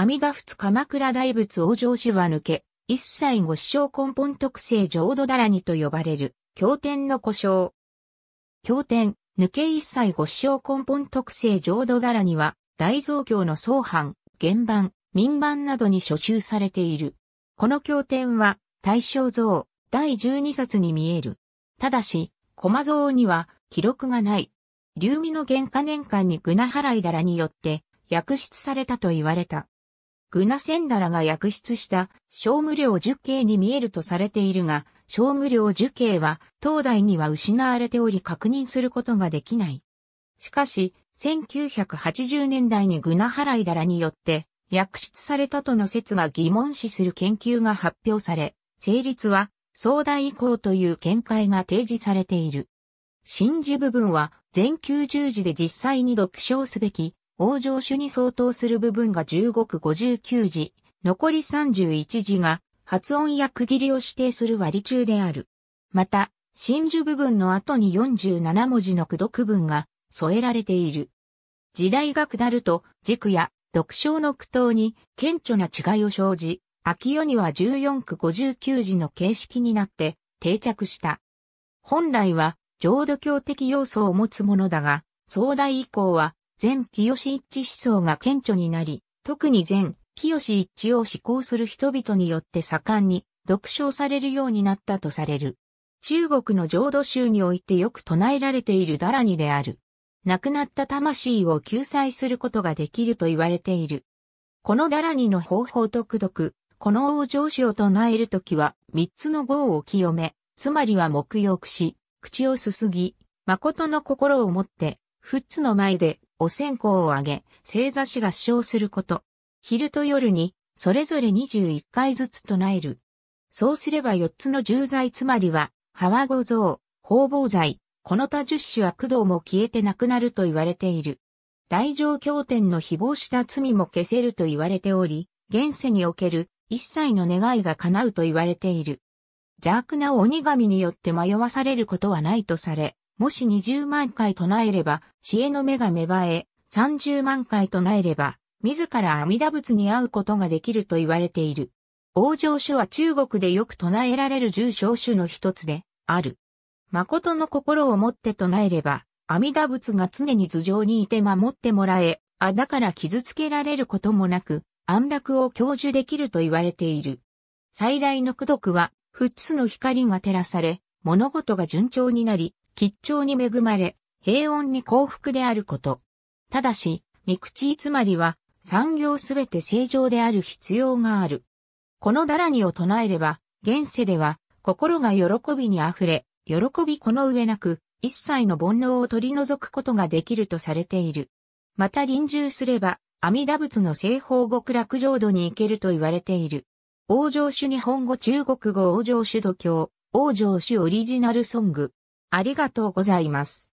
阿弥陀仏鎌倉大仏往生寺は抜け、一切ご師匠根本特性浄土だらにと呼ばれる、経典の故障。経典、抜け一切ご師匠根本特性浄土だらには、大蔵経の総版、原版、民版などに所集されている。この経典は、大正像、第十二冊に見える。ただし、駒像には、記録がない。流味の原価年間にグナ払いだらによって、訳出されたと言われた。グナセンダラが訳出した、小無量樹形に見えるとされているが、小無量樹形は、当代には失われており確認することができない。しかし、1980年代にグナハライダラによって、訳出されたとの説が疑問視する研究が発表され、成立は、壮大以降という見解が提示されている。真珠部分は、全球十字で実際に読抄すべき、往生主に相当する部分が15区59字、残り31字が発音や区切りを指定する割中である。また、真珠部分の後に47文字の句読文が添えられている。時代が下ると、軸や読章の句頭に顕著な違いを生じ、秋世には14区59字の形式になって定着した。本来は浄土教的要素を持つものだが、壮大以降は全清一思想が顕著になり、特に全清一を思考する人々によって盛んに読書されるようになったとされる。中国の浄土宗においてよく唱えられているダラニである。亡くなった魂を救済することができると言われている。このダラニの方法特読、この王上司を唱えるときは、三つの号を清め、つまりは目浴し、口をすすぎ、誠の心を持って、仏の前で、お線香をあげ、正座し合唱すること。昼と夜に、それぞれ21回ずつ唱える。そうすれば4つの重罪つまりは、ハワゴ像、方々罪、この他十種苦道も消えてなくなると言われている。大乗経典の誹謗した罪も消せると言われており、現世における一切の願いが叶うと言われている。邪悪な鬼神によって迷わされることはないとされ、もし20万回唱えれば、知恵の目が芽生え、30万回唱えれば、自ら阿弥陀仏に会うことができると言われている。王城書は中国でよく唱えられる重傷種の一つで、ある。誠の心を持って唱えれば、阿弥陀仏が常に頭上にいて守ってもらえ、あだから傷つけられることもなく、安楽を享受できると言われている。最大の苦毒は、仏の光が照らされ、物事が順調になり、吉兆に恵まれ、平穏に幸福であること。ただし、三口つまりは、産業すべて正常である必要がある。このだらにを唱えれば、現世では、心が喜びに溢れ、喜びこの上なく、一切の煩悩を取り除くことができるとされている。また臨終すれば、阿弥陀仏の西方極楽浄土に行けると言われている。王城主日本語中国語王城主土教、王城主オリジナルソング。ありがとうございます。